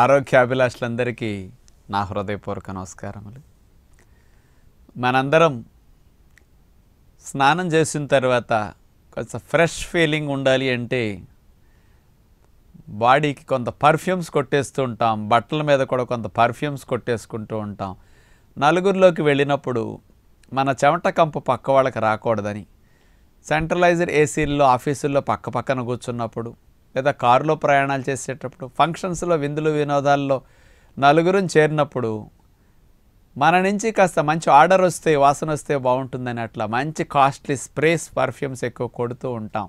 ఆరోగ్యాభిలాషులందరికీ నా హృదయపూర్వక నమస్కారములు మనందరం స్నానం చేసిన తర్వాత కొంచెం ఫ్రెష్ ఫీలింగ్ ఉండాలి అంటే బాడీకి కొంత పర్ఫ్యూమ్స్ కొట్టేస్తూ ఉంటాం బట్టల మీద కూడా కొంత పర్ఫ్యూమ్స్ కొట్టేసుకుంటూ ఉంటాం నలుగురిలోకి వెళ్ళినప్పుడు మన చెమట కంపు పక్క వాళ్ళకి రాకూడదని సెంట్రలైజర్ ఏసీల్లో ఆఫీసుల్లో పక్క పక్కన కూర్చున్నప్పుడు లేదా కారులో ప్రయాణాలు చేసేటప్పుడు ఫంక్షన్స్లో విందులు వినోదాల్లో నలుగురిని చేరినప్పుడు మన నుంచి కాస్త మంచి ఆర్డర్ వస్తే వాసన వస్తే బాగుంటుందని అట్లా మంచి కాస్ట్లీ స్ప్రేస్ పర్ఫ్యూమ్స్ ఎక్కువ కొడుతూ ఉంటాం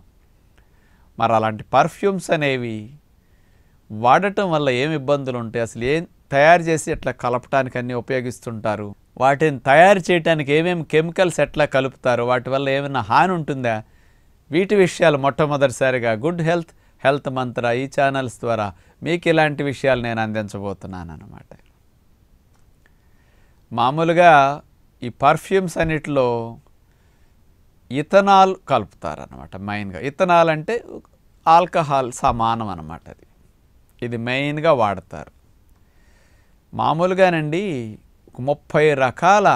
మరి అలాంటి పర్ఫ్యూమ్స్ అనేవి వాడటం వల్ల ఏం ఇబ్బందులు ఉంటాయి అసలు ఏం తయారు చేసి ఎట్లా కలపటానికి అన్నీ ఉపయోగిస్తుంటారు వాటిని తయారు చేయడానికి ఏమేమి కెమికల్స్ ఎట్లా కలుపుతారు వాటి వల్ల ఏమైనా హాని ఉంటుందా వీటి విషయాలు మొట్టమొదటిసారిగా గుడ్ హెల్త్ హెల్త్ మంత్ర ఈ ఛానల్స్ ద్వారా మీకు ఇలాంటి విషయాలు నేను అందించబోతున్నాను అన్నమాట మామూలుగా ఈ పర్ఫ్యూమ్స్ అన్నిటిలో ఇథనాల్ కలుపుతారనమాట మెయిన్గా ఇథనాల్ అంటే ఆల్కహాల్ సమానం అనమాట అది ఇది మెయిన్గా వాడతారు మామూలుగానండి ముప్పై రకాల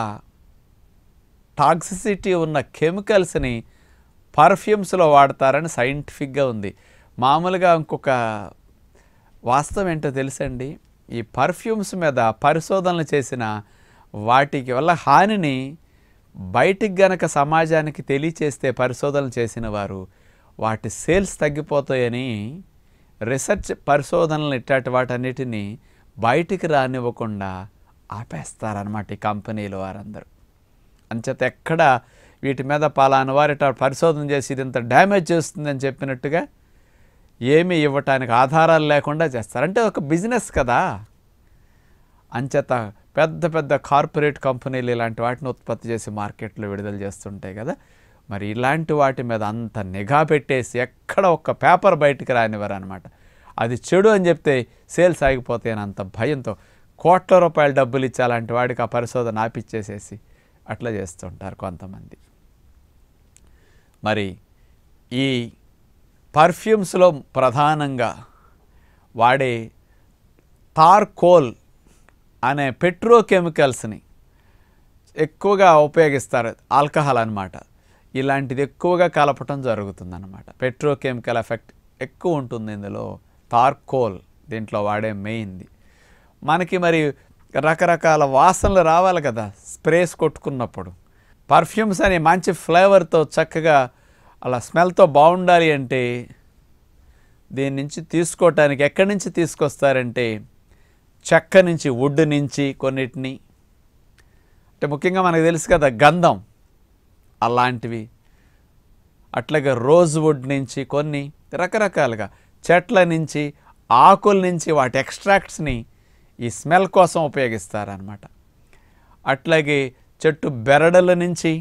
టాక్సిసిటీ ఉన్న కెమికల్స్ని పర్ఫ్యూమ్స్లో వాడతారని సైంటిఫిక్గా ఉంది మామూలుగా ఇంకొక వాస్తవం ఏంటో తెలుసండి ఈ పర్ఫ్యూమ్స్ మీద పరిశోధనలు చేసిన వాటికి వల్ల హానిని బయటికి గనక సమాజానికి తెలియచేస్తే పరిశోధనలు చేసిన వారు వాటి సేల్స్ తగ్గిపోతాయని రీసెర్చ్ పరిశోధనలు ఇట్టాటి వాటన్నిటినీ బయటికి రానివ్వకుండా ఆపేస్తారనమాట ఈ కంపెనీలు వారందరూ అంచేత ఎక్కడ వీటి మీద పలానా వారు ఇట్లా పరిశోధన చేసి ఇది ఇంత డ్యామేజ్ చేస్తుందని చెప్పినట్టుగా ఏమి ఇవ్వటానికి ఆధారాలు లేకుండా చేస్తారు అంటే ఒక బిజినెస్ కదా అంచేత పెద్ద పెద్ద కార్పొరేట్ కంపెనీలు ఇలాంటి వాటిని ఉత్పత్తి చేసి మార్కెట్లో విడుదల చేస్తుంటాయి కదా మరి ఇలాంటి వాటి మీద అంత నిఘా పెట్టేసి ఎక్కడ ఒక్క పేపర్ బయటికి రానివ్వరు అనమాట అది చెడు అని చెప్తే సేల్స్ ఆగిపోతాయి అని అంత భయంతో కోట్ల రూపాయల డబ్బులు ఇచ్చి అలాంటి వాడికి ఆ పరిశోధన ఆపిచ్చేసేసి అట్లా చేస్తుంటారు కొంతమంది మరి ఈ పర్ఫ్యూమ్స్లో ప్రధానంగా వాడే తార్కోల్ అనే పెట్రోకెమికల్స్ని ఎక్కువగా ఉపయోగిస్తారు ఆల్కహాల్ అనమాట ఇలాంటిది ఎక్కువగా కలపటం జరుగుతుంది జరుగుతుందన్నమాట పెట్రోకెమికల్ ఎఫెక్ట్ ఎక్కువ ఉంటుంది ఇందులో తార్కోల్ దీంట్లో వాడే మెయిన్ది మనకి మరి రకరకాల వాసనలు రావాలి కదా స్ప్రేస్ కొట్టుకున్నప్పుడు పర్ఫ్యూమ్స్ అనే మంచి ఫ్లేవర్తో చక్కగా అలా స్మెల్తో బాగుండాలి అంటే దీని నుంచి తీసుకోవటానికి ఎక్కడి నుంచి తీసుకొస్తారంటే చెక్క నుంచి వుడ్ నుంచి కొన్నిటిని అంటే ముఖ్యంగా మనకు తెలుసు కదా గంధం అలాంటివి అట్లాగే రోజ్ వుడ్ నుంచి కొన్ని రకరకాలుగా చెట్ల నుంచి ఆకుల నుంచి వాటి ఎక్స్ట్రాక్ట్స్ని ఈ స్మెల్ కోసం ఉపయోగిస్తారనమాట అట్లాగే చెట్టు బెరడల నుంచి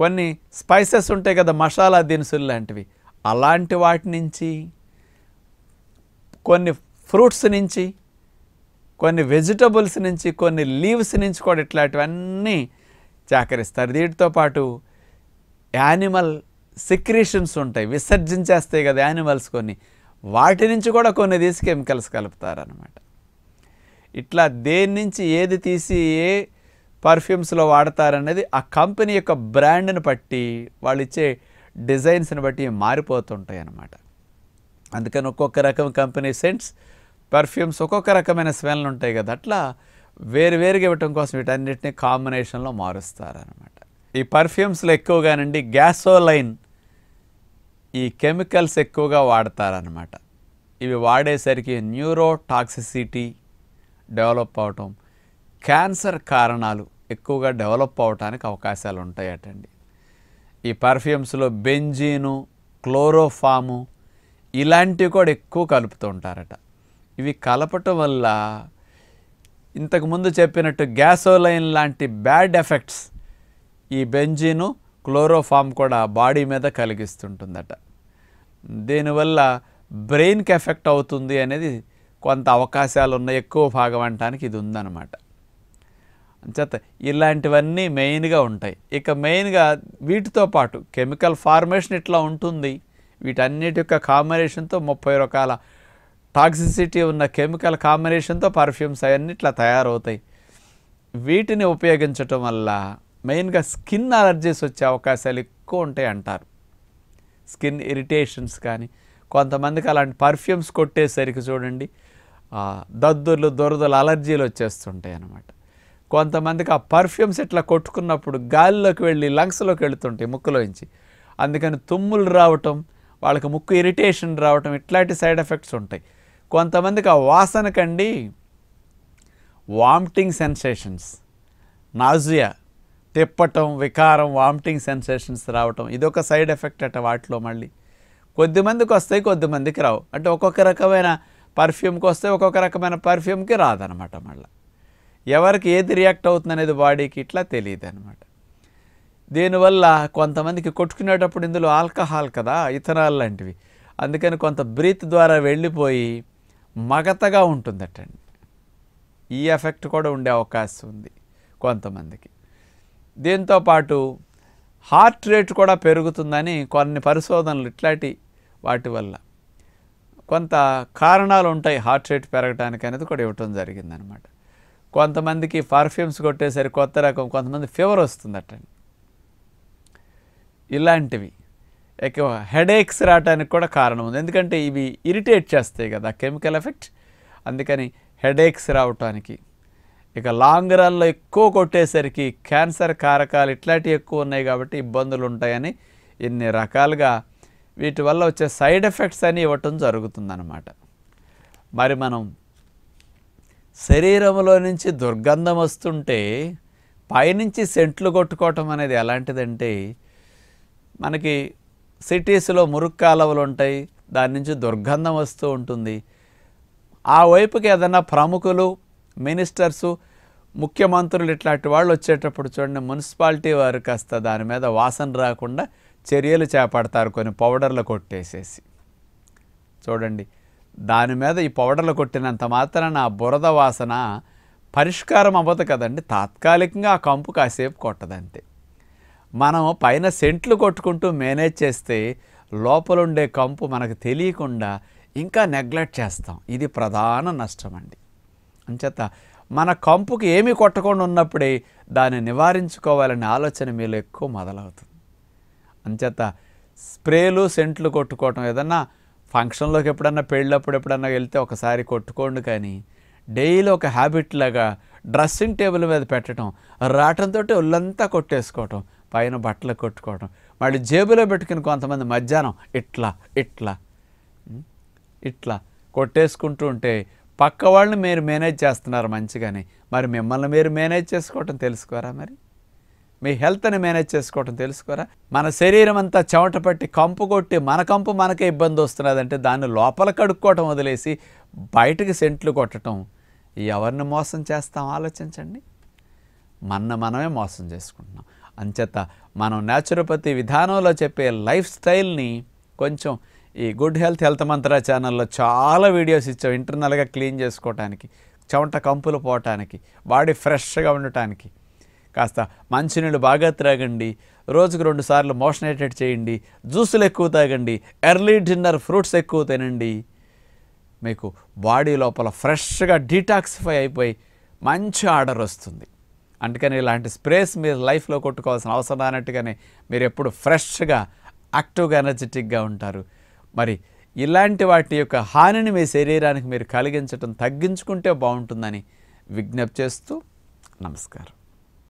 కొన్ని స్పైసెస్ ఉంటాయి కదా మసాలా దినుసులు లాంటివి అలాంటి వాటి నుంచి కొన్ని ఫ్రూట్స్ నుంచి కొన్ని వెజిటబుల్స్ నుంచి కొన్ని లీవ్స్ నుంచి కూడా ఇట్లాంటివన్నీ చాకరిస్తారు దీటితో పాటు యానిమల్ సిక్రీషన్స్ ఉంటాయి విసర్జించేస్తాయి కదా యానిమల్స్ కొన్ని వాటి నుంచి కూడా కొన్ని తీసి కెమికల్స్ కలుపుతారనమాట ఇట్లా దేని నుంచి ఏది తీసి ఏ పర్ఫ్యూమ్స్లో వాడతారనేది ఆ కంపెనీ యొక్క బ్రాండ్ని బట్టి వాళ్ళు ఇచ్చే డిజైన్స్ని బట్టి మారిపోతుంటాయి అన్నమాట అందుకని ఒక్కొక్క రకం కంపెనీ సెంట్స్ పర్ఫ్యూమ్స్ ఒక్కొక్క రకమైన స్మెల్ ఉంటాయి కదా అట్లా వేరువేరుగా ఇవ్వటం కోసం వీటన్నిటిని కాంబినేషన్లో మారుస్తారనమాట ఈ పర్ఫ్యూమ్స్లో ఎక్కువగానండి గ్యాసోలైన్ ఈ కెమికల్స్ ఎక్కువగా వాడతారనమాట ఇవి వాడేసరికి న్యూరో టాక్సిసిటీ డెవలప్ అవటం క్యాన్సర్ కారణాలు ఎక్కువగా డెవలప్ అవటానికి అవకాశాలు ఉంటాయటండి ఈ పర్ఫ్యూమ్స్లో బెంజీను క్లోరోఫాము ఇలాంటివి కూడా ఎక్కువ కలుపుతూ ఉంటారట ఇవి కలపటం వల్ల ఇంతకుముందు చెప్పినట్టు గ్యాసోలైన్ లాంటి బ్యాడ్ ఎఫెక్ట్స్ ఈ బెంజీను క్లోరోఫామ్ కూడా బాడీ మీద కలిగిస్తుంటుందట దీనివల్ల బ్రెయిన్కి ఎఫెక్ట్ అవుతుంది అనేది కొంత అవకాశాలు ఉన్న ఎక్కువ భాగం అంటానికి ఇది ఉందన్నమాట అంచేత ఇలాంటివన్నీ మెయిన్గా ఉంటాయి ఇక మెయిన్గా వీటితో పాటు కెమికల్ ఫార్మేషన్ ఇట్లా ఉంటుంది వీటన్నిటి యొక్క కాంబినేషన్తో ముప్పై రకాల టాక్సిసిటీ ఉన్న కెమికల్ కాంబినేషన్తో పర్ఫ్యూమ్స్ అవన్నీ ఇట్లా తయారవుతాయి వీటిని ఉపయోగించటం వల్ల మెయిన్గా స్కిన్ అలర్జీస్ వచ్చే అవకాశాలు ఎక్కువ ఉంటాయి అంటారు స్కిన్ ఇరిటేషన్స్ కానీ కొంతమందికి అలాంటి పర్ఫ్యూమ్స్ కొట్టేసరికి చూడండి దద్దుర్లు దొరదలు అలర్జీలు వచ్చేస్తుంటాయి అన్నమాట కొంతమందికి ఆ పర్ఫ్యూమ్స్ ఇట్లా కొట్టుకున్నప్పుడు గాలిలోకి వెళ్ళి లంగ్స్లోకి వెళుతుంటాయి ముక్కులోంచి అందుకని తుమ్ములు రావటం వాళ్ళకి ముక్కు ఇరిటేషన్ రావటం ఇట్లాంటి సైడ్ ఎఫెక్ట్స్ ఉంటాయి కొంతమందికి ఆ వాసన కండి వామిటింగ్ సెన్సేషన్స్ నాజియా తిప్పటం వికారం వామిటింగ్ సెన్సేషన్స్ రావటం ఇది ఒక సైడ్ ఎఫెక్ట్ అట వాటిలో మళ్ళీ కొద్దిమందికి వస్తాయి కొద్దిమందికి రావు అంటే ఒక్కొక్క రకమైన పర్ఫ్యూమ్కి వస్తే ఒక్కొక్క రకమైన పర్ఫ్యూమ్కి రాదనమాట మళ్ళీ ఎవరికి ఏది రియాక్ట్ అవుతుంది అనేది బాడీకి ఇట్లా తెలియదు అనమాట దీనివల్ల కొంతమందికి కొట్టుకునేటప్పుడు ఇందులో ఆల్కహాల్ కదా ఇథనాల్ లాంటివి అందుకని కొంత బ్రీత్ ద్వారా వెళ్ళిపోయి మగతగా ఉంటుందటండి ఈ ఎఫెక్ట్ కూడా ఉండే అవకాశం ఉంది కొంతమందికి దీంతోపాటు హార్ట్ రేట్ కూడా పెరుగుతుందని కొన్ని పరిశోధనలు ఇట్లాంటి వాటి వల్ల కొంత కారణాలు ఉంటాయి హార్ట్ రేట్ పెరగడానికి అనేది కూడా ఇవ్వటం జరిగిందనమాట కొంతమందికి పర్ఫ్యూమ్స్ కొట్టేసరి కొత్త రకం కొంతమంది ఫీవర్ వస్తుందటండి ఇలాంటివి ఎక్కువ హెడేక్స్ రావడానికి కూడా కారణం ఉంది ఎందుకంటే ఇవి ఇరిటేట్ చేస్తాయి కదా కెమికల్ ఎఫెక్ట్ అందుకని హెడేక్స్ రావటానికి ఇక లాంగ్ రన్లో ఎక్కువ కొట్టేసరికి క్యాన్సర్ కారకాలు ఇట్లాంటివి ఎక్కువ ఉన్నాయి కాబట్టి ఇబ్బందులు ఉంటాయని ఇన్ని రకాలుగా వీటి వల్ల వచ్చే సైడ్ ఎఫెక్ట్స్ అని ఇవ్వటం జరుగుతుందన్నమాట మరి మనం శరీరంలో నుంచి దుర్గంధం వస్తుంటే పైనుంచి సెంట్లు కొట్టుకోవటం అనేది ఎలాంటిదంటే మనకి సిటీస్లో మురుక్ కాలవలు ఉంటాయి దాని నుంచి దుర్గంధం వస్తూ ఉంటుంది ఆ వైపుకి ఏదైనా ప్రముఖులు మినిస్టర్సు ముఖ్యమంత్రులు ఇట్లాంటి వాళ్ళు వచ్చేటప్పుడు చూడండి మున్సిపాలిటీ వారు కాస్త దాని మీద వాసన రాకుండా చర్యలు చేపడతారు కొన్ని పౌడర్లు కొట్టేసేసి చూడండి దాని మీద ఈ పౌడర్లు కొట్టినంత మాత్రాన ఆ బురద వాసన పరిష్కారం అవ్వదు కదండి తాత్కాలికంగా ఆ కంపు కాసేపు కొట్టదంతే మనం పైన సెంట్లు కొట్టుకుంటూ మేనేజ్ చేస్తే ఉండే కంపు మనకు తెలియకుండా ఇంకా నెగ్లెక్ట్ చేస్తాం ఇది ప్రధాన నష్టం అండి అంచేత మన కంపుకి ఏమీ కొట్టకుండా ఉన్నప్పుడే దాన్ని నివారించుకోవాలనే ఆలోచన మీలో ఎక్కువ మొదలవుతుంది అంచేత స్ప్రేలు సెంట్లు కొట్టుకోవటం ఏదన్నా ఫంక్షన్లోకి ఎప్పుడన్నా పెళ్ళప్పుడు ఎప్పుడన్నా వెళ్తే ఒకసారి కొట్టుకోండి కానీ డైలీ ఒక హ్యాబిట్ లాగా డ్రెస్సింగ్ టేబుల్ మీద పెట్టడం రావటంతో ఒళ్ళంతా కొట్టేసుకోవటం పైన బట్టలు కొట్టుకోవటం మళ్ళీ జేబులో పెట్టుకుని కొంతమంది మధ్యాహ్నం ఇట్లా ఇట్లా ఇట్లా కొట్టేసుకుంటూ ఉంటే పక్క వాళ్ళని మీరు మేనేజ్ చేస్తున్నారు మంచిగానే మరి మిమ్మల్ని మీరు మేనేజ్ చేసుకోవటం తెలుసుకోరా మరి మీ హెల్త్ని మేనేజ్ చేసుకోవటం తెలుసుకోరా మన శరీరం అంతా చెమట పట్టి కంపు కొట్టి మన కంపు మనకే ఇబ్బంది వస్తున్నదంటే దాన్ని లోపల కడుక్కోవటం వదిలేసి బయటకు సెంట్లు కొట్టడం ఎవరిని మోసం చేస్తాం ఆలోచించండి మన మనమే మోసం చేసుకుంటున్నాం అంచేత మనం న్యాచురోపతి విధానంలో చెప్పే లైఫ్ స్టైల్ని కొంచెం ఈ గుడ్ హెల్త్ హెల్త్ మంత్ర ఛానల్లో చాలా వీడియోస్ ఇచ్చాం ఇంటర్నల్గా క్లీన్ చేసుకోవటానికి చెమట కంపులు పోవటానికి బాడీ ఫ్రెష్గా ఉండటానికి కాస్త మంచినీళ్ళు బాగా త్రాగండి రోజుకు రెండు సార్లు మోషనేటెడ్ చేయండి జ్యూసులు ఎక్కువ తాగండి ఎర్లీ డిన్నర్ ఫ్రూట్స్ ఎక్కువ తినండి మీకు బాడీ లోపల ఫ్రెష్గా డీటాక్సిఫై అయిపోయి మంచి ఆర్డర్ వస్తుంది అందుకని ఇలాంటి స్ప్రేస్ మీరు లైఫ్లో కొట్టుకోవాల్సిన అవసరం అన్నట్టుగానే మీరు ఎప్పుడు ఫ్రెష్గా యాక్టివ్గా ఎనర్జెటిక్గా ఉంటారు మరి ఇలాంటి వాటి యొక్క హానిని మీ శరీరానికి మీరు కలిగించటం తగ్గించుకుంటే బాగుంటుందని విజ్ఞప్తి చేస్తూ నమస్కారం